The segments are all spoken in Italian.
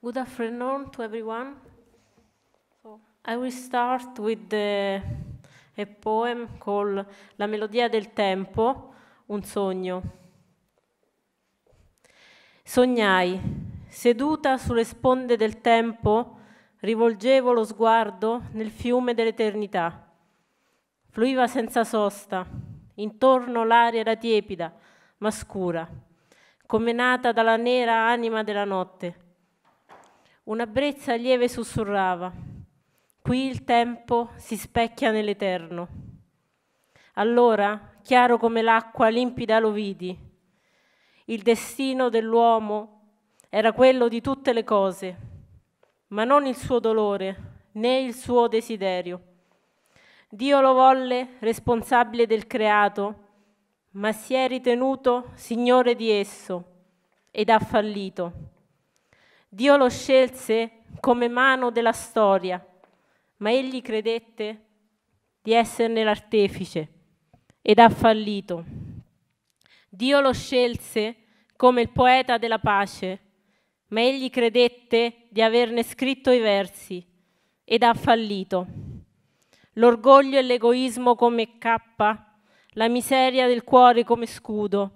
Good afternoon to everyone. So, I will start with the, a poem called La melodia del tempo, un sogno. Sognai, seduta sulle sponde del tempo, rivolgevo lo sguardo nel fiume dell'eternità. Fluiva senza sosta, intorno l'aria era tiepida, ma scura, come nata dalla nera anima della notte una brezza lieve sussurrava. Qui il tempo si specchia nell'eterno. Allora, chiaro come l'acqua limpida lo vidi. Il destino dell'uomo era quello di tutte le cose, ma non il suo dolore né il suo desiderio. Dio lo volle responsabile del creato, ma si è ritenuto signore di esso ed ha fallito. Dio lo scelse come mano della storia, ma egli credette di esserne l'artefice ed ha fallito. Dio lo scelse come il poeta della pace, ma egli credette di averne scritto i versi ed ha fallito. L'orgoglio e l'egoismo come cappa, la miseria del cuore come scudo,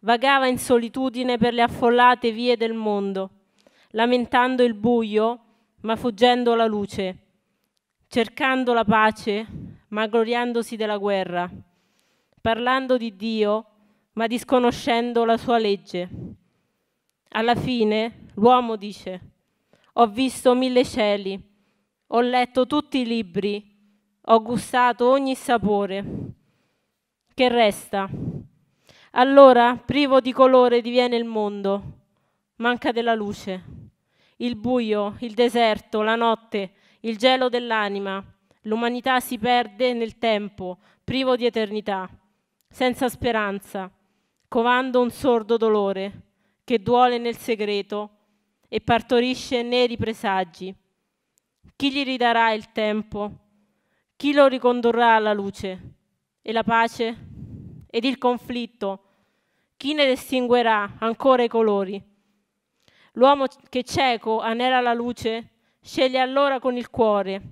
vagava in solitudine per le affollate vie del mondo lamentando il buio, ma fuggendo la luce, cercando la pace, ma gloriandosi della guerra, parlando di Dio, ma disconoscendo la sua legge. Alla fine l'uomo dice, ho visto mille cieli, ho letto tutti i libri, ho gustato ogni sapore. Che resta? Allora, privo di colore diviene il mondo, manca della luce il buio, il deserto, la notte, il gelo dell'anima. L'umanità si perde nel tempo, privo di eternità, senza speranza, covando un sordo dolore che duole nel segreto e partorisce neri presagi. Chi gli ridarà il tempo? Chi lo ricondurrà alla luce? E la pace? Ed il conflitto? Chi ne distinguerà ancora i colori? L'uomo che cieco anela la luce, sceglie allora con il cuore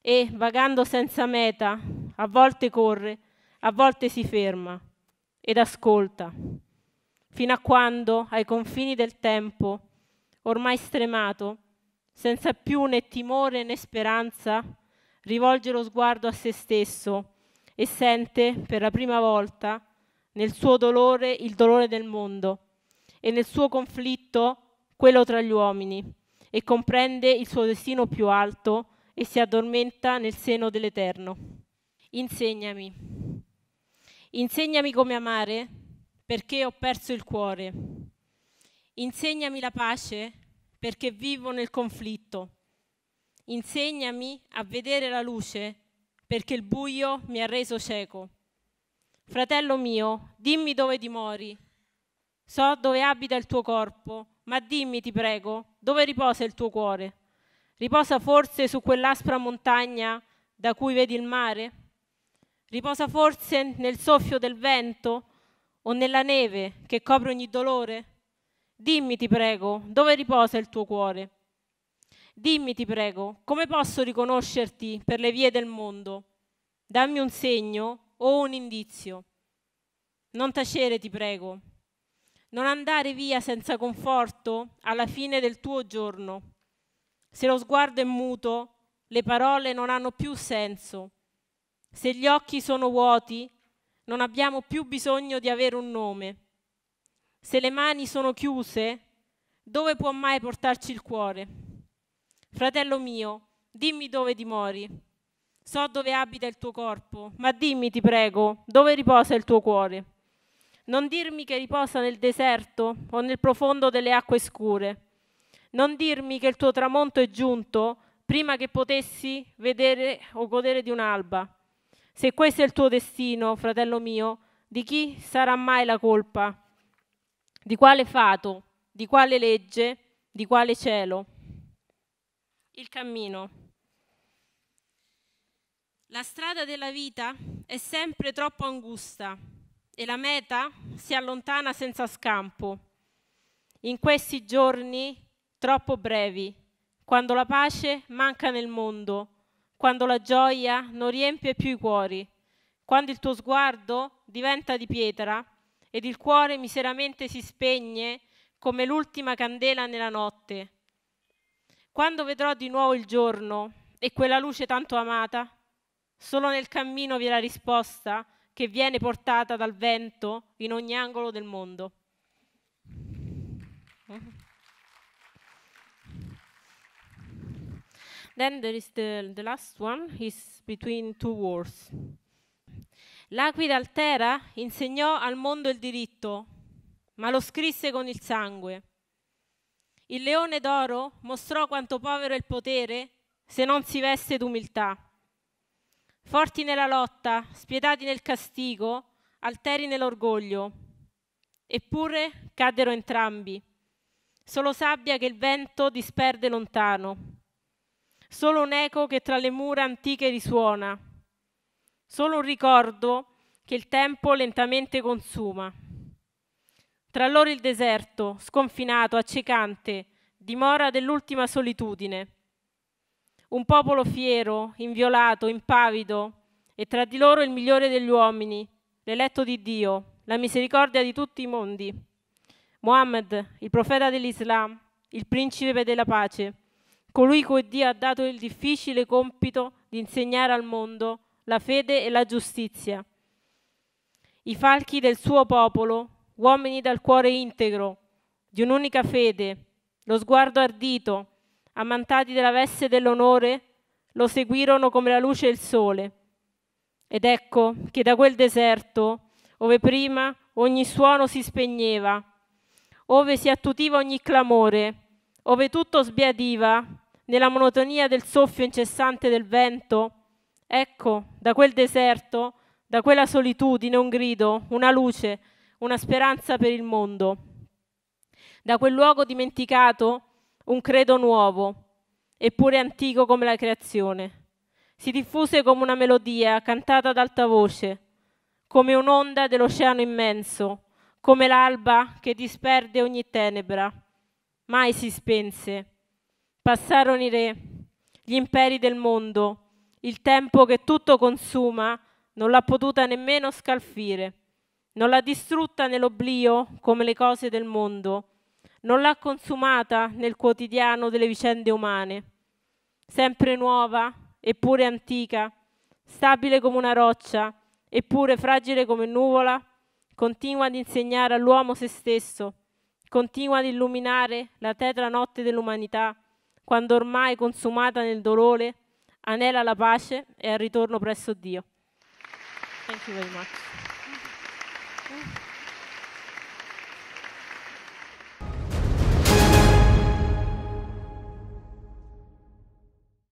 e, vagando senza meta, a volte corre, a volte si ferma ed ascolta, fino a quando, ai confini del tempo, ormai stremato, senza più né timore né speranza, rivolge lo sguardo a se stesso e sente per la prima volta nel suo dolore il dolore del mondo e nel suo conflitto il quello tra gli uomini, e comprende il suo destino più alto e si addormenta nel seno dell'Eterno. Insegnami. Insegnami come amare perché ho perso il cuore. Insegnami la pace perché vivo nel conflitto. Insegnami a vedere la luce perché il buio mi ha reso cieco. Fratello mio, dimmi dove dimori So dove abita il tuo corpo, ma dimmi, ti prego, dove riposa il tuo cuore? Riposa forse su quell'aspra montagna da cui vedi il mare? Riposa forse nel soffio del vento o nella neve che copre ogni dolore? Dimmi, ti prego, dove riposa il tuo cuore? Dimmi, ti prego, come posso riconoscerti per le vie del mondo? Dammi un segno o un indizio. Non tacere, ti prego, non andare via senza conforto alla fine del tuo giorno. Se lo sguardo è muto, le parole non hanno più senso. Se gli occhi sono vuoti, non abbiamo più bisogno di avere un nome. Se le mani sono chiuse, dove può mai portarci il cuore? Fratello mio, dimmi dove dimori. So dove abita il tuo corpo, ma dimmi, ti prego, dove riposa il tuo cuore. Non dirmi che riposa nel deserto o nel profondo delle acque scure. Non dirmi che il tuo tramonto è giunto prima che potessi vedere o godere di un'alba. Se questo è il tuo destino, fratello mio, di chi sarà mai la colpa? Di quale fato? Di quale legge? Di quale cielo? Il cammino. La strada della vita è sempre troppo angusta e la meta si allontana senza scampo. In questi giorni troppo brevi, quando la pace manca nel mondo, quando la gioia non riempie più i cuori, quando il tuo sguardo diventa di pietra ed il cuore miseramente si spegne come l'ultima candela nella notte. Quando vedrò di nuovo il giorno e quella luce tanto amata, solo nel cammino vi è la risposta che viene portata dal vento in ogni angolo del mondo. Mhm. Then there is the, the last one, is between two wars. L'Aquila Altera insegnò al mondo il diritto, ma lo scrisse con il sangue. Il leone d'oro mostrò quanto povero è il potere se non si veste d'umiltà forti nella lotta, spietati nel castigo, alteri nell'orgoglio. Eppure caddero entrambi, solo sabbia che il vento disperde lontano, solo un eco che tra le mura antiche risuona, solo un ricordo che il tempo lentamente consuma. Tra loro il deserto, sconfinato, accecante, dimora dell'ultima solitudine un popolo fiero, inviolato, impavido, e tra di loro il migliore degli uomini, l'eletto di Dio, la misericordia di tutti i mondi. Muhammad, il profeta dell'Islam, il principe della pace, colui cui Dio ha dato il difficile compito di insegnare al mondo la fede e la giustizia. I falchi del suo popolo, uomini dal cuore integro, di un'unica fede, lo sguardo ardito, ammantati della veste dell'onore, lo seguirono come la luce e il sole. Ed ecco che da quel deserto, ove prima ogni suono si spegneva, ove si attutiva ogni clamore, ove tutto sbiadiva, nella monotonia del soffio incessante del vento, ecco, da quel deserto, da quella solitudine, un grido, una luce, una speranza per il mondo. Da quel luogo dimenticato, un credo nuovo, eppure antico come la creazione. Si diffuse come una melodia cantata ad alta voce, come un'onda dell'oceano immenso, come l'alba che disperde ogni tenebra. Mai si spense. Passarono i re, gli imperi del mondo, il tempo che tutto consuma non l'ha potuta nemmeno scalfire, non l'ha distrutta nell'oblio come le cose del mondo, non l'ha consumata nel quotidiano delle vicende umane, sempre nuova eppure antica, stabile come una roccia eppure fragile come nuvola, continua ad insegnare all'uomo se stesso, continua ad illuminare la tetra notte dell'umanità, quando ormai consumata nel dolore, anela la pace e al ritorno presso Dio. Thank you very much.